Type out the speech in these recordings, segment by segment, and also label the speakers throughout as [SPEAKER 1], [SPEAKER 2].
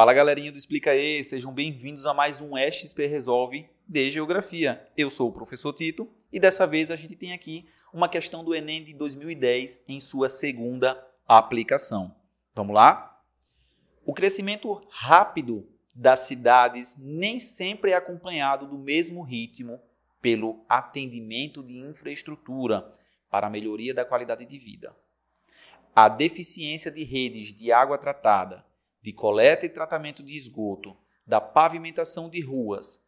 [SPEAKER 1] Fala galerinha do Explica E, sejam bem-vindos a mais um XP Resolve de Geografia. Eu sou o professor Tito e dessa vez a gente tem aqui uma questão do Enem de 2010 em sua segunda aplicação. Vamos lá? O crescimento rápido das cidades nem sempre é acompanhado do mesmo ritmo pelo atendimento de infraestrutura para a melhoria da qualidade de vida. A deficiência de redes de água tratada de coleta e tratamento de esgoto, da pavimentação de ruas,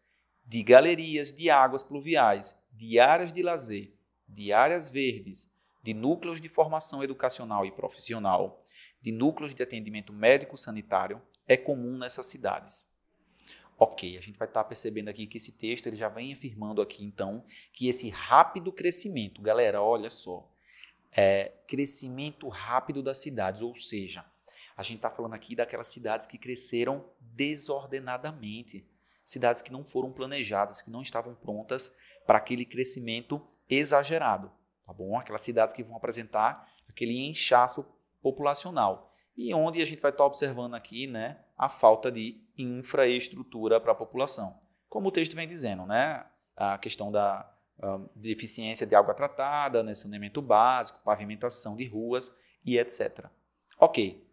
[SPEAKER 1] de galerias de águas pluviais, de áreas de lazer, de áreas verdes, de núcleos de formação educacional e profissional, de núcleos de atendimento médico-sanitário, é comum nessas cidades. Ok, a gente vai estar tá percebendo aqui que esse texto ele já vem afirmando aqui então que esse rápido crescimento, galera, olha só, é crescimento rápido das cidades, ou seja, a gente está falando aqui daquelas cidades que cresceram desordenadamente, cidades que não foram planejadas, que não estavam prontas para aquele crescimento exagerado, tá bom? Aquelas cidades que vão apresentar aquele inchaço populacional e onde a gente vai estar tá observando aqui, né, a falta de infraestrutura para a população. Como o texto vem dizendo, né, a questão da ah, deficiência de água tratada, né, saneamento básico, pavimentação de ruas e etc. Ok,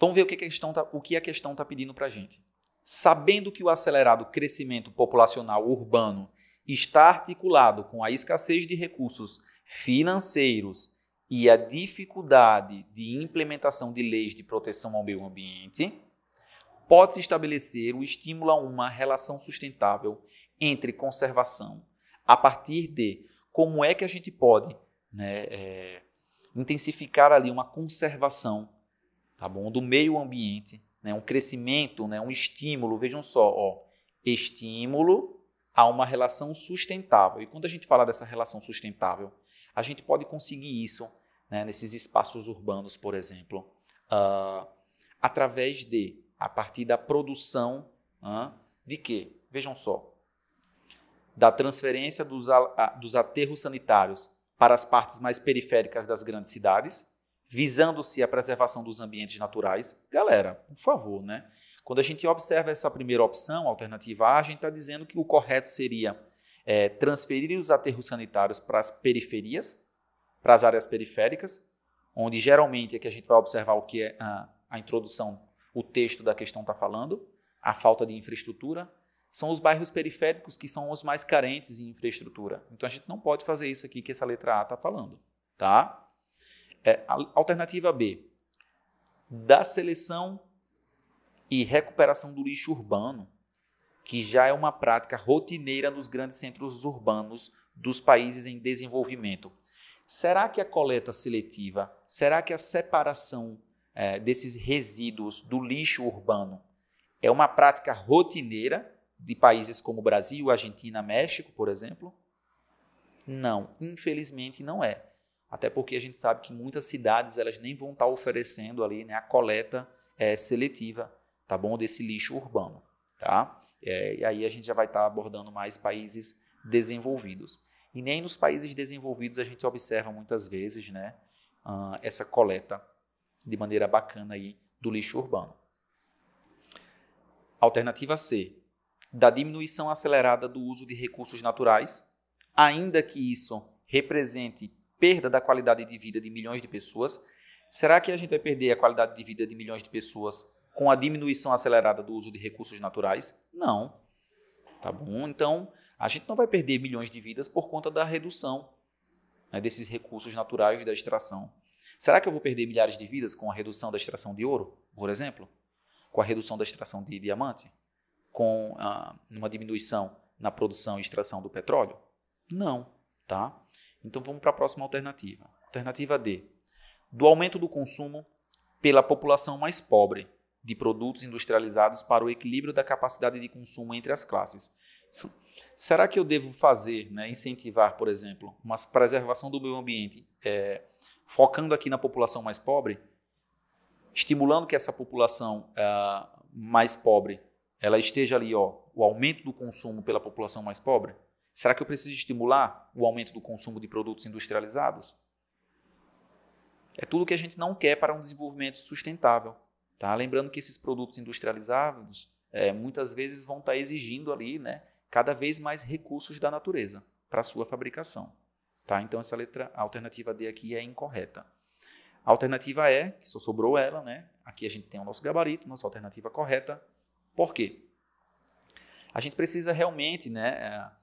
[SPEAKER 1] Vamos ver o que a questão tá, o que a questão está pedindo para a gente. Sabendo que o acelerado crescimento populacional urbano está articulado com a escassez de recursos financeiros e a dificuldade de implementação de leis de proteção ao meio ambiente, pode-se estabelecer o estímulo a uma relação sustentável entre conservação, a partir de como é que a gente pode né, é, intensificar ali uma conservação tá bom? Do meio ambiente, né? Um crescimento, né? Um estímulo, vejam só, ó, estímulo a uma relação sustentável. E quando a gente fala dessa relação sustentável, a gente pode conseguir isso né, nesses espaços urbanos, por exemplo, uh, através de, a partir da produção uh, de quê? Vejam só, da transferência dos, a, dos aterros sanitários para as partes mais periféricas das grandes cidades, visando-se a preservação dos ambientes naturais, galera, por favor, né? Quando a gente observa essa primeira opção, alternativa A, a gente está dizendo que o correto seria é, transferir os aterros sanitários para as periferias, para as áreas periféricas, onde geralmente é que a gente vai observar o que é a, a introdução, o texto da questão está falando, a falta de infraestrutura, são os bairros periféricos que são os mais carentes em infraestrutura. Então a gente não pode fazer isso aqui que essa letra A está falando, tá? É, alternativa B, da seleção e recuperação do lixo urbano, que já é uma prática rotineira nos grandes centros urbanos dos países em desenvolvimento. Será que a coleta seletiva, será que a separação é, desses resíduos do lixo urbano é uma prática rotineira de países como Brasil, Argentina, México, por exemplo? Não, infelizmente não é. Até porque a gente sabe que muitas cidades elas nem vão estar oferecendo ali né, a coleta é, seletiva, tá bom, desse lixo urbano, tá? É, e aí a gente já vai estar abordando mais países desenvolvidos. E nem nos países desenvolvidos a gente observa muitas vezes, né, uh, essa coleta de maneira bacana aí do lixo urbano. Alternativa C, da diminuição acelerada do uso de recursos naturais, ainda que isso represente perda da qualidade de vida de milhões de pessoas, será que a gente vai perder a qualidade de vida de milhões de pessoas com a diminuição acelerada do uso de recursos naturais? Não. Tá bom? Então, a gente não vai perder milhões de vidas por conta da redução né, desses recursos naturais da extração. Será que eu vou perder milhares de vidas com a redução da extração de ouro, por exemplo? Com a redução da extração de diamante? Com ah, uma diminuição na produção e extração do petróleo? Não, tá? Então vamos para a próxima alternativa. Alternativa D. Do aumento do consumo pela população mais pobre de produtos industrializados para o equilíbrio da capacidade de consumo entre as classes. Será que eu devo fazer, né, incentivar, por exemplo, uma preservação do meio ambiente, é, focando aqui na população mais pobre, estimulando que essa população é, mais pobre ela esteja ali, ó, o aumento do consumo pela população mais pobre? Será que eu preciso estimular o aumento do consumo de produtos industrializados? É tudo que a gente não quer para um desenvolvimento sustentável. Tá? Lembrando que esses produtos industrializados é, muitas vezes vão estar tá exigindo ali né, cada vez mais recursos da natureza para sua fabricação. Tá? Então, essa letra a alternativa D aqui é incorreta. A alternativa E, que só sobrou ela, né? aqui a gente tem o nosso gabarito, nossa alternativa correta. Por quê? A gente precisa realmente né, é,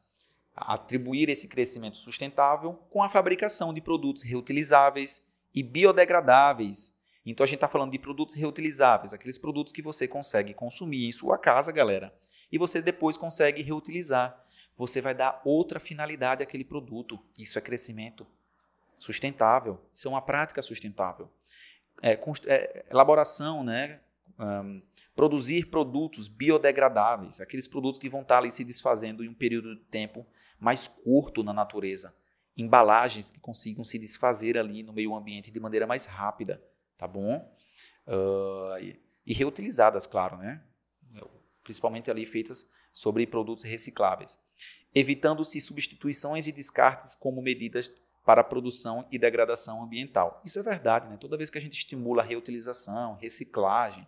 [SPEAKER 1] atribuir esse crescimento sustentável com a fabricação de produtos reutilizáveis e biodegradáveis. Então a gente está falando de produtos reutilizáveis, aqueles produtos que você consegue consumir em sua casa, galera, e você depois consegue reutilizar. Você vai dar outra finalidade àquele produto. Isso é crescimento sustentável. Isso é uma prática sustentável. É, é, elaboração, né? um, produzir produtos biodegradáveis, aqueles produtos que vão estar ali se desfazendo em um período de tempo mais curto na natureza, embalagens que consigam se desfazer ali no meio ambiente de maneira mais rápida, tá bom? Uh, e, reutilizadas, claro, né? Principalmente ali feitas sobre produtos recicláveis, evitando-se substituições e descartes como medidas para a produção e degradação ambiental. Isso é verdade, né? Toda vez que a gente estimula a reutilização, reciclagem,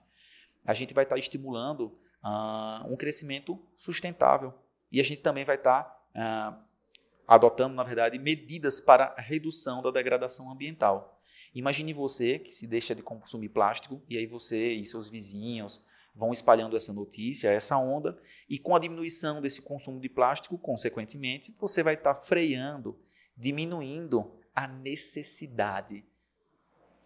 [SPEAKER 1] a gente vai estar tá estimulando ah, um crescimento sustentável. E a gente também vai estar tá, ah, adotando, na verdade, medidas para a redução da degradação ambiental. Imagine você que se deixa de consumir plástico e aí você e seus vizinhos vão espalhando essa notícia, essa onda, e com a diminuição desse consumo de plástico, consequentemente, você vai estar tá freando, diminuindo a necessidade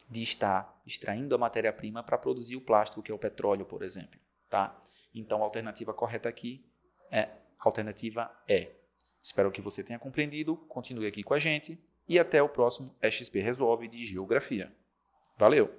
[SPEAKER 1] de estar extraindo a matéria-prima para produzir o plástico, que é o petróleo, por exemplo. Tá? Então, a alternativa correta aqui é alternativa E. É. Espero que você tenha compreendido. Continue aqui com a gente e até o próximo XP Resolve de Geografia. Valeu!